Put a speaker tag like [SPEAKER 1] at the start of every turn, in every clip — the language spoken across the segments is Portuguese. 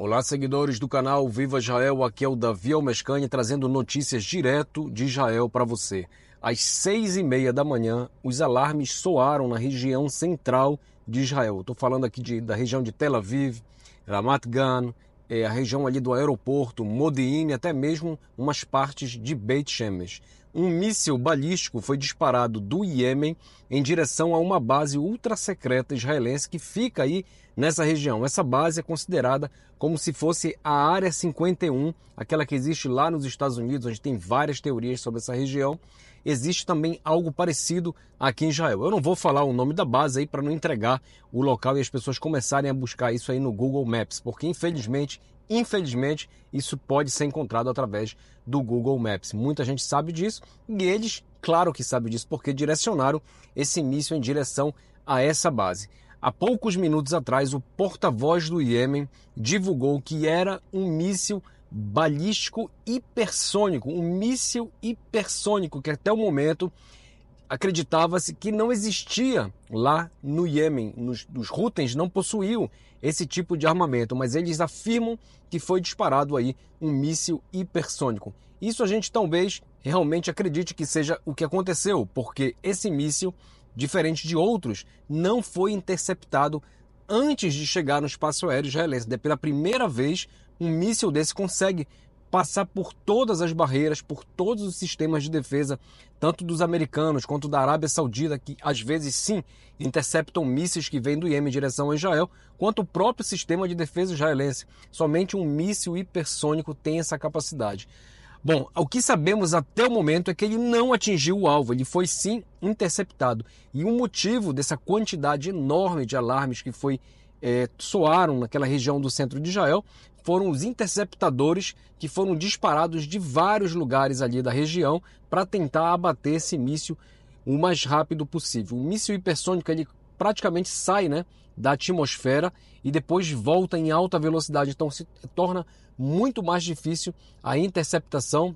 [SPEAKER 1] Olá, seguidores do canal Viva Israel. Aqui é o Davi Almescanha trazendo notícias direto de Israel para você. Às seis e meia da manhã, os alarmes soaram na região central de Israel. Estou falando aqui de, da região de Tel Aviv, Ramat Gan, é, a região ali do aeroporto, Modi'in, até mesmo umas partes de Beit Shemesh um míssil balístico foi disparado do Iêmen em direção a uma base ultra-secreta israelense que fica aí nessa região. Essa base é considerada como se fosse a Área 51, aquela que existe lá nos Estados Unidos, onde tem várias teorias sobre essa região. Existe também algo parecido aqui em Israel. Eu não vou falar o nome da base aí para não entregar o local e as pessoas começarem a buscar isso aí no Google Maps, porque infelizmente Infelizmente, isso pode ser encontrado através do Google Maps. Muita gente sabe disso e eles, claro que sabe disso, porque direcionaram esse míssil em direção a essa base. Há poucos minutos atrás, o porta-voz do Iêmen divulgou que era um míssil balístico hipersônico, um míssil hipersônico que até o momento acreditava-se que não existia lá no Iêmen. Nos, os Rutens não possuíam esse tipo de armamento, mas eles afirmam que foi disparado aí um míssil hipersônico. Isso a gente talvez realmente acredite que seja o que aconteceu, porque esse míssil, diferente de outros, não foi interceptado antes de chegar no espaço aéreo israelense. Pela primeira vez, um míssil desse consegue passar por todas as barreiras, por todos os sistemas de defesa, tanto dos americanos quanto da Arábia Saudita, que às vezes sim interceptam mísseis que vêm do Iêmen em direção a Israel, quanto o próprio sistema de defesa israelense. Somente um míssil hipersônico tem essa capacidade. Bom, o que sabemos até o momento é que ele não atingiu o alvo, ele foi sim interceptado. E o motivo dessa quantidade enorme de alarmes que foi é, soaram naquela região do centro de Israel foram os interceptadores que foram disparados de vários lugares ali da região para tentar abater esse míssil o mais rápido possível. Um míssil hipersônico ele praticamente sai, né, da atmosfera e depois volta em alta velocidade, então se torna muito mais difícil a interceptação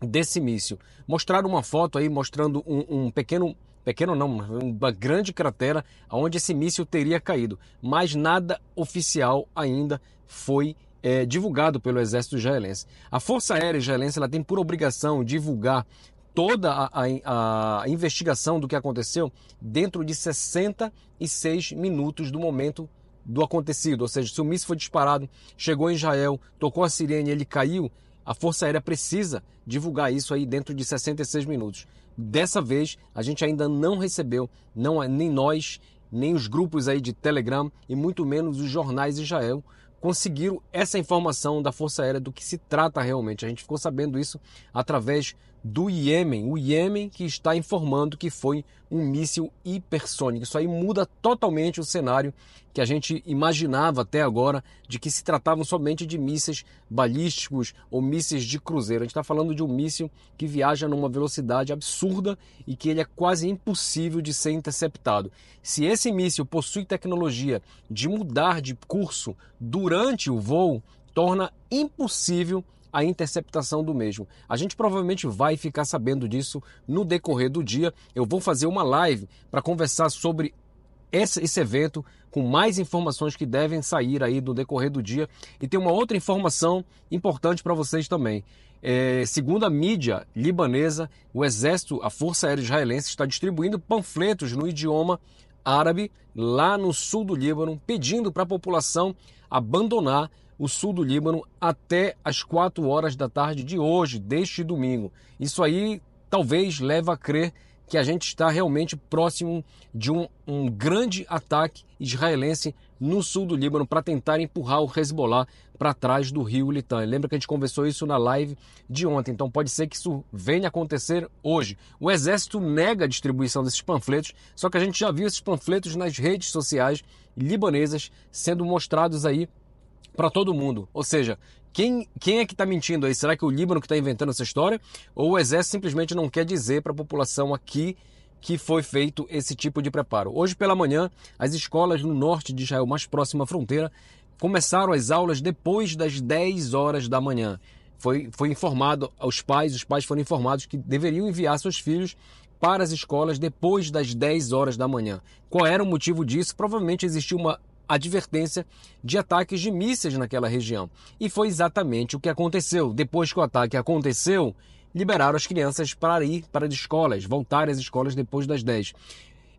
[SPEAKER 1] desse míssil. Mostraram uma foto aí mostrando um, um pequeno pequeno não, uma grande cratera onde esse míssil teria caído, mas nada oficial ainda foi é, divulgado pelo exército israelense. A Força Aérea Israelense ela tem por obrigação divulgar toda a, a, a investigação do que aconteceu dentro de 66 minutos do momento do acontecido, ou seja, se o míssil foi disparado, chegou em Israel, tocou a sirene, ele caiu, a Força Aérea precisa divulgar isso aí dentro de 66 minutos. Dessa vez, a gente ainda não recebeu, não é, nem nós, nem os grupos aí de Telegram e muito menos os jornais de Israel conseguiram essa informação da Força Aérea do que se trata realmente. A gente ficou sabendo isso através do Iêmen, o Iêmen que está informando que foi um míssil hipersônico. Isso aí muda totalmente o cenário que a gente imaginava até agora de que se tratavam somente de mísseis balísticos ou mísseis de cruzeiro. A gente está falando de um míssil que viaja numa velocidade absurda e que ele é quase impossível de ser interceptado. Se esse míssil possui tecnologia de mudar de curso durante o voo, torna impossível a interceptação do mesmo. A gente provavelmente vai ficar sabendo disso no decorrer do dia. Eu vou fazer uma live para conversar sobre esse, esse, evento com mais informações que devem sair aí no decorrer do dia. E tem uma outra informação importante para vocês também. É, segundo a mídia libanesa, o exército, a Força Aérea Israelense, está distribuindo panfletos no idioma árabe lá no sul do Líbano, pedindo para a população abandonar o sul do Líbano até as 4 horas da tarde de hoje, deste domingo. Isso aí talvez leve a crer que a gente está realmente próximo de um, um grande ataque israelense no sul do Líbano para tentar empurrar o Hezbollah para trás do rio Litã. Lembra que a gente conversou isso na live de ontem, então pode ser que isso venha acontecer hoje. O exército nega a distribuição desses panfletos, só que a gente já viu esses panfletos nas redes sociais libanesas sendo mostrados aí para todo mundo. Ou seja, quem, quem é que está mentindo aí? Será que o Líbano que está inventando essa história? Ou o exército simplesmente não quer dizer para a população aqui que foi feito esse tipo de preparo? Hoje pela manhã, as escolas no norte de Israel, mais próxima à fronteira, começaram as aulas depois das 10 horas da manhã. Foi, foi informado aos pais, os pais foram informados que deveriam enviar seus filhos para as escolas depois das 10 horas da manhã. Qual era o motivo disso? Provavelmente existia uma advertência de ataques de mísseis naquela região. E foi exatamente o que aconteceu. Depois que o ataque aconteceu, liberaram as crianças para ir para as escolas, voltarem às escolas depois das 10.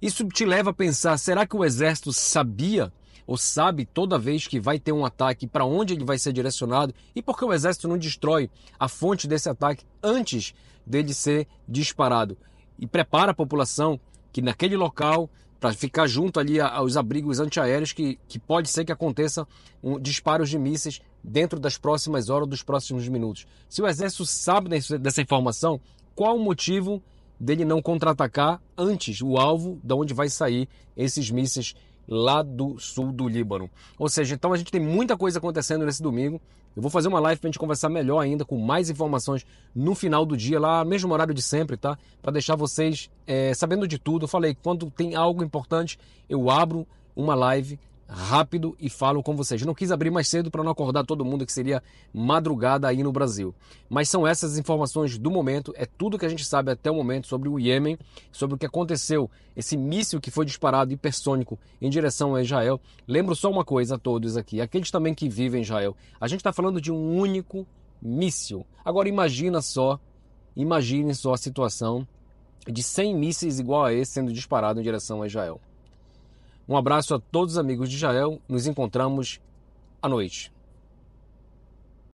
[SPEAKER 1] Isso te leva a pensar: será que o exército sabia? ou sabe toda vez que vai ter um ataque para onde ele vai ser direcionado e por que o exército não destrói a fonte desse ataque antes dele ser disparado e prepara a população que naquele local para ficar junto ali aos abrigos antiaéreos que, que pode ser que aconteça um, disparos de mísseis dentro das próximas horas, dos próximos minutos. Se o exército sabe dessa informação, qual o motivo dele não contra-atacar antes o alvo de onde vai sair esses mísseis lá do sul do Líbano. Ou seja, então a gente tem muita coisa acontecendo nesse domingo. Eu vou fazer uma live para a gente conversar melhor ainda, com mais informações no final do dia, lá mesmo horário de sempre, tá? Para deixar vocês é, sabendo de tudo. Eu falei, quando tem algo importante, eu abro uma live rápido e falo com vocês. não quis abrir mais cedo para não acordar todo mundo, que seria madrugada aí no Brasil. Mas são essas as informações do momento, é tudo que a gente sabe até o momento sobre o Iêmen, sobre o que aconteceu, esse míssil que foi disparado hipersônico em direção a Israel. Lembro só uma coisa a todos aqui, aqueles também que vivem em Israel. A gente está falando de um único míssil. Agora imagina só, imagine só a situação de 100 mísseis igual a esse sendo disparado em direção a Israel. Um abraço a todos os amigos de Israel. Nos encontramos à noite.